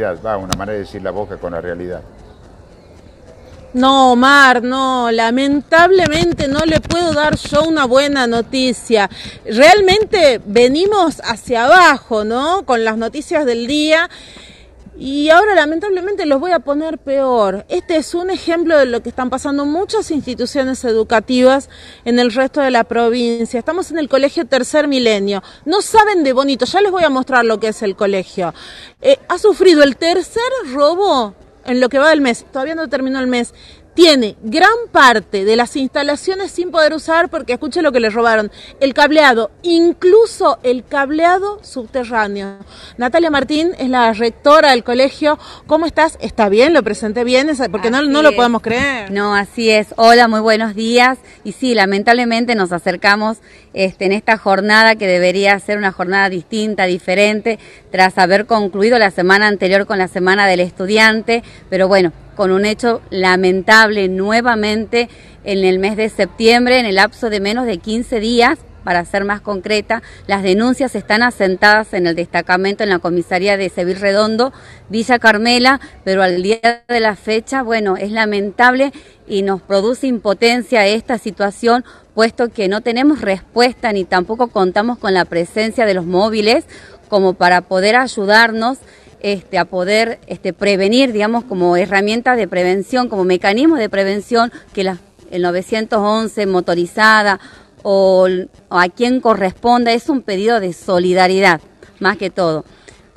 va, una manera de decir la boca con la realidad. No, Omar, no, lamentablemente no le puedo dar yo una buena noticia. Realmente venimos hacia abajo, ¿no? Con las noticias del día. Y ahora lamentablemente los voy a poner peor. Este es un ejemplo de lo que están pasando muchas instituciones educativas en el resto de la provincia. Estamos en el colegio tercer milenio. No saben de bonito, ya les voy a mostrar lo que es el colegio. Eh, ha sufrido el tercer robo en lo que va del mes, todavía no terminó el mes, tiene gran parte de las instalaciones sin poder usar porque escuche lo que le robaron, el cableado, incluso el cableado subterráneo. Natalia Martín es la rectora del colegio. ¿Cómo estás? ¿Está bien? ¿Lo presenté bien? Porque no, no lo podemos creer. No, así es. Hola, muy buenos días. Y sí, lamentablemente nos acercamos este, en esta jornada que debería ser una jornada distinta, diferente, tras haber concluido la semana anterior con la Semana del Estudiante. Pero bueno, con un hecho lamentable nuevamente en el mes de septiembre, en el lapso de menos de 15 días, para ser más concreta, las denuncias están asentadas en el destacamento en la comisaría de Sevil Redondo, Villa Carmela, pero al día de la fecha, bueno, es lamentable y nos produce impotencia esta situación, puesto que no tenemos respuesta ni tampoco contamos con la presencia de los móviles como para poder ayudarnos este, a poder este, prevenir, digamos, como herramientas de prevención, como mecanismos de prevención, que la, el 911 motorizada o, a quien corresponda es un pedido de solidaridad, más que todo.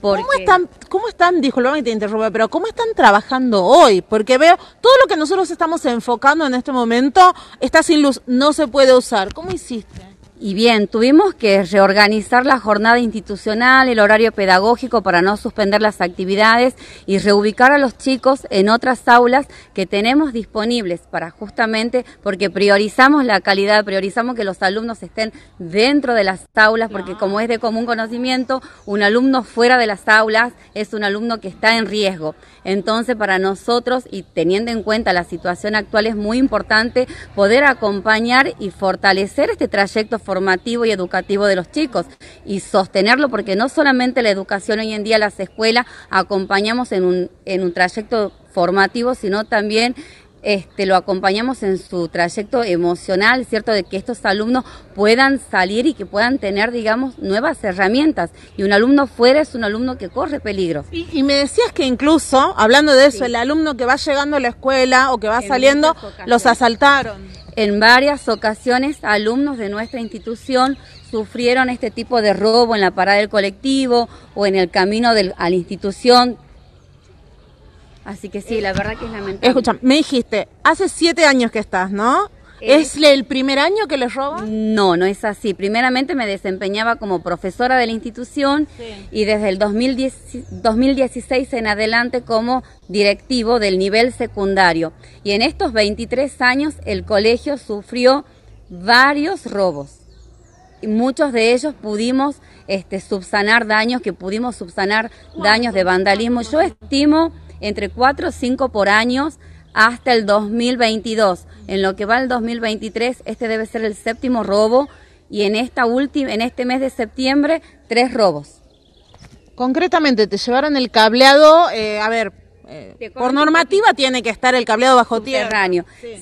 ¿Cómo están, cómo están, disculpame que te interrumpa, pero cómo están trabajando hoy? Porque veo todo lo que nosotros estamos enfocando en este momento está sin luz, no se puede usar. ¿Cómo hiciste? Y bien, tuvimos que reorganizar la jornada institucional, el horario pedagógico para no suspender las actividades y reubicar a los chicos en otras aulas que tenemos disponibles para justamente porque priorizamos la calidad, priorizamos que los alumnos estén dentro de las aulas porque como es de común conocimiento, un alumno fuera de las aulas es un alumno que está en riesgo. Entonces, para nosotros y teniendo en cuenta la situación actual es muy importante poder acompañar y fortalecer este trayecto formativo y educativo de los chicos y sostenerlo porque no solamente la educación hoy en día las escuelas acompañamos en un, en un trayecto formativo, sino también este, lo acompañamos en su trayecto emocional, ¿cierto? De que estos alumnos puedan salir y que puedan tener, digamos, nuevas herramientas. Y un alumno fuera es un alumno que corre peligro. Y, me decías que incluso, hablando de eso, el alumno que va llegando a la escuela o que va saliendo, los asaltaron. En varias ocasiones alumnos de nuestra institución sufrieron este tipo de robo en la parada del colectivo o en el camino del, a la institución. Así que sí, la verdad que es lamentable. Escucha, me dijiste, hace siete años que estás, ¿no? ¿Es el primer año que les roban? No, no es así. Primeramente me desempeñaba como profesora de la institución y desde el 2010, 2016 en adelante como directivo del nivel secundario. Y en estos 23 años el colegio sufrió varios robos. Y muchos de ellos pudimos este, subsanar daños, que pudimos subsanar daños de vandalismo. Yo estimo entre 4 o 5 por años hasta el 2022. En lo que va el 2023, este debe ser el séptimo robo y en esta última, en este mes de septiembre, tres robos. Concretamente, te llevaron el cableado, eh, a ver, eh, por normativa tiene que estar el cableado bajo tierra.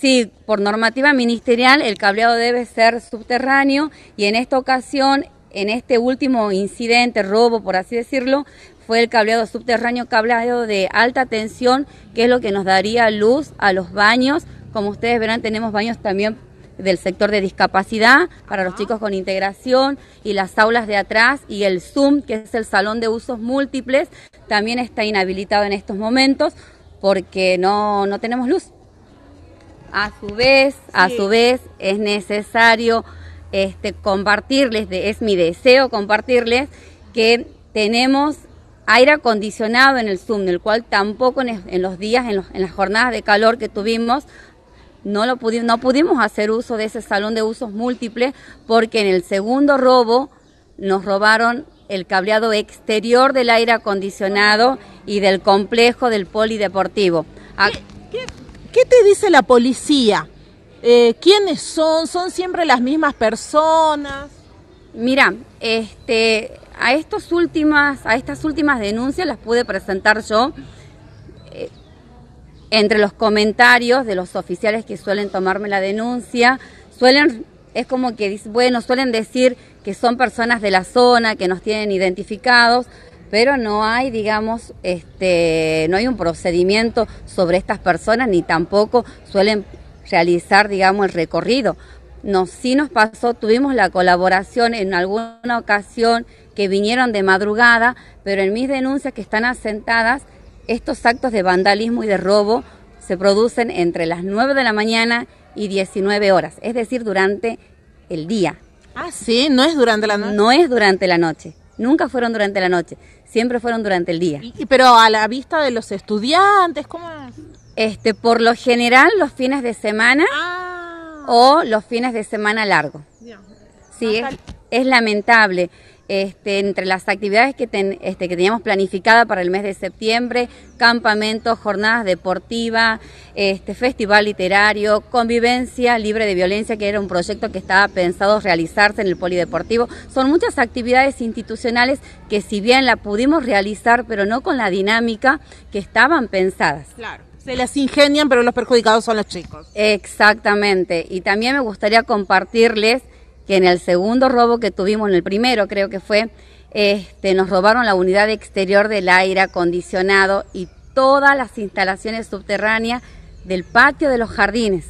sí, por normativa ministerial el cableado debe ser subterráneo y en esta ocasión, en este último incidente, robo por así decirlo, fue el cableado subterráneo, cableado de alta tensión, que es lo que nos daría luz a los baños. Como ustedes verán, tenemos baños también del sector de discapacidad para los ah. chicos con integración y las aulas de atrás y el Zoom, que es el salón de usos múltiples, también está inhabilitado en estos momentos porque no, no tenemos luz. A su vez, a su vez es necesario este, compartirles, es mi deseo compartirles que tenemos aire acondicionado en el Zoom, el cual tampoco en, los días, en, las jornadas de calor que tuvimos, no, lo no pudimos hacer uso de ese salón de usos múltiples porque en el segundo robo nos robaron el cableado exterior del aire acondicionado y del complejo del polideportivo. Ah, ¿Qué, te dice la policía? Eh, ¿Quiénes son? ¿Son siempre las mismas personas? Mira, este, a, últimas, a estas últimas denuncias las pude presentar yo eh, entre los comentarios de los oficiales que suelen tomarme la denuncia, suelen, es como que, bueno, suelen decir que son personas de la zona, que nos tienen identificados, pero no hay, digamos, este, no hay un procedimiento sobre estas personas, ni tampoco suelen realizar, digamos, el recorrido, no, sí nos pasó, tuvimos la colaboración en alguna ocasión que vinieron de madrugada, pero en mis denuncias que están asentadas, estos actos de vandalismo y de robo se producen entre las 9 de la mañana y 19 horas, es decir, durante el día. Ah, sí, no es durante la noche. No es durante la noche. Nunca fueron durante la noche, siempre fueron durante el día. ¿Y, pero a la vista de los estudiantes, ¿cómo? Este, por lo general, los fines de semana. Ah, o los fines de semana largo. Sí, es, lamentable. Este, entre las actividades que, ten, este, que teníamos planificada para el mes de septiembre, campamentos, jornadas deportivas, este, festival literario, convivencia libre de violencia, que era un proyecto que estaba pensado realizarse en el polideportivo. Son muchas actividades institucionales que si bien la pudimos realizar, pero no con la dinámica que estaban pensadas. Claro. Se las ingenian, pero los perjudicados son los chicos. Exactamente. Y también me gustaría compartirles que en el segundo robo que tuvimos, en el primero creo que fue, este, nos robaron la unidad exterior del aire acondicionado y todas las instalaciones subterráneas del patio de los jardines.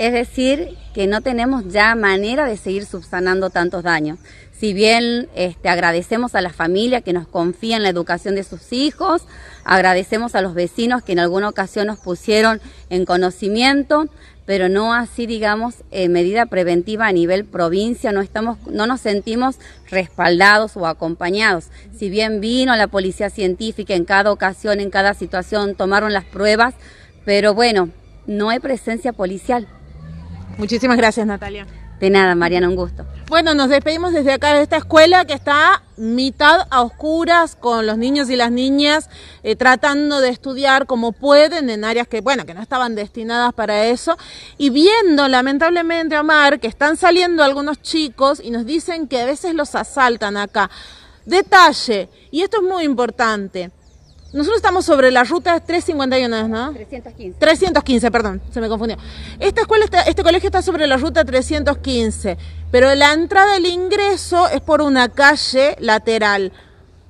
Es decir, que no tenemos ya manera de seguir subsanando tantos daños. Si bien este, agradecemos a la familia que nos confía en la educación de sus hijos, agradecemos a los vecinos que en alguna ocasión nos pusieron en conocimiento, pero no así, digamos, en eh, medida preventiva a nivel provincia, no, estamos, no nos sentimos respaldados o acompañados. Si bien vino la policía científica en cada ocasión, en cada situación, tomaron las pruebas, pero bueno, no hay presencia policial. Muchísimas gracias, Natalia. De nada, Mariana, un gusto. Bueno, nos despedimos desde acá de esta escuela que está mitad a oscuras con los niños y las niñas eh, tratando de estudiar como pueden en áreas que, bueno, que no estaban destinadas para eso y viendo lamentablemente, Omar, que están saliendo algunos chicos y nos dicen que a veces los asaltan acá. Detalle, y esto es muy importante, nosotros estamos sobre la ruta 351, ¿no? 315. 315, perdón, se me confundió. Esta escuela está, este colegio está sobre la ruta 315, pero la entrada, el ingreso es por una calle lateral.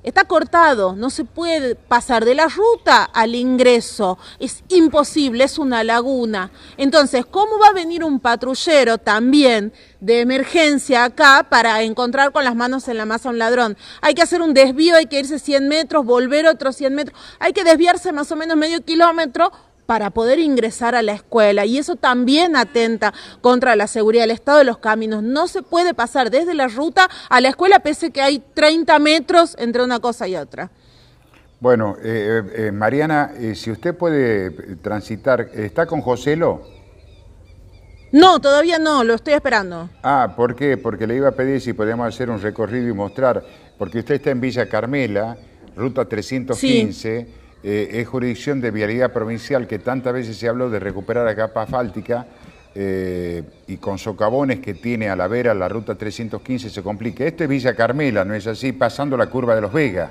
Está cortado, no se puede pasar de la ruta al ingreso, es imposible, es una laguna. Entonces, ¿cómo va a venir un patrullero también de emergencia acá para encontrar con las manos en la masa a un ladrón? Hay que hacer un desvío, hay que irse 100 metros, volver otros 100 metros, hay que desviarse más o menos medio kilómetro para poder ingresar a la escuela y eso también atenta contra la seguridad del estado de los caminos. No se puede pasar desde la ruta a la escuela pese que hay 30 metros entre una cosa y otra. Bueno, eh, eh, eh, Mariana, si usted puede transitar, ¿está con José lo No, todavía no, lo estoy esperando. Ah, ¿por qué? Porque le iba a pedir si podíamos hacer un recorrido y mostrar, porque usted está en Villa Carmela, ruta 315. Eh, es jurisdicción de vialidad provincial que tantas veces se habló de recuperar la capa asfáltica eh, y con socavones que tiene a la vera la ruta 315 se complica. Esto es Villa Carmela, ¿no es así? Pasando la curva de los Vegas.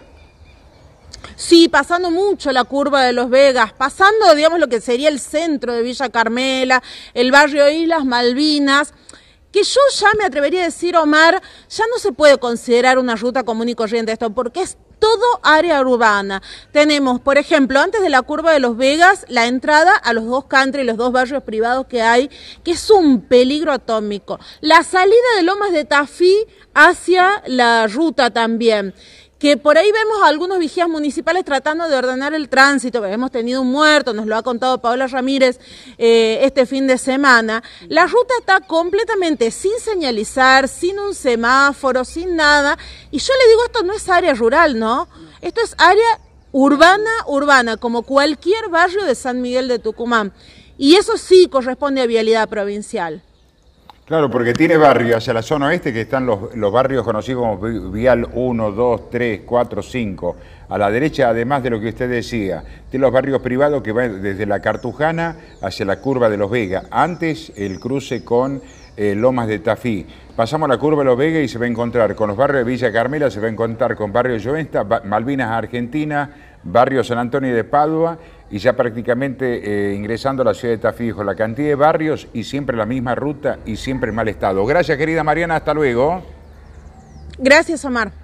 Sí, pasando mucho la curva de Los Vegas, pasando, digamos, lo que sería el centro de Villa Carmela, el barrio Islas Malvinas que yo ya me atrevería a decir, Omar, ya no se puede considerar una ruta común y corriente esto, porque es todo área urbana. Tenemos, por ejemplo, antes de la curva de Los Vegas, la entrada a los dos country, los dos barrios privados que hay, que es un peligro atómico. La salida de Lomas de Tafí hacia la ruta también que por ahí vemos a algunos vigías municipales tratando de ordenar el tránsito, hemos tenido un muerto, nos lo ha contado Paola Ramírez eh, este fin de semana, la ruta está completamente sin señalizar, sin un semáforo, sin nada, y yo le digo, esto no es área rural, ¿no? Esto es área urbana, urbana, como cualquier barrio de San Miguel de Tucumán, y eso sí corresponde a vialidad provincial. Claro, porque tiene barrios hacia la zona oeste que están los, barrios conocidos como Vial 1, 2, 3, 4, 5. A la derecha, además de lo que usted decía, tiene los barrios privados que van desde la Cartujana hacia la curva de Los Vegas. Antes el cruce con eh, Lomas de Tafí. Pasamos la curva de Los Vegas y se va a encontrar con los barrios de Villa Carmela, se va a encontrar con barrio Lloventa, Malvinas Argentina, barrio San Antonio de Padua y ya prácticamente eh, ingresando a la ciudad de Tafijo, la cantidad de barrios y siempre la misma ruta y siempre en mal estado. Gracias querida Mariana, hasta luego. Gracias Omar.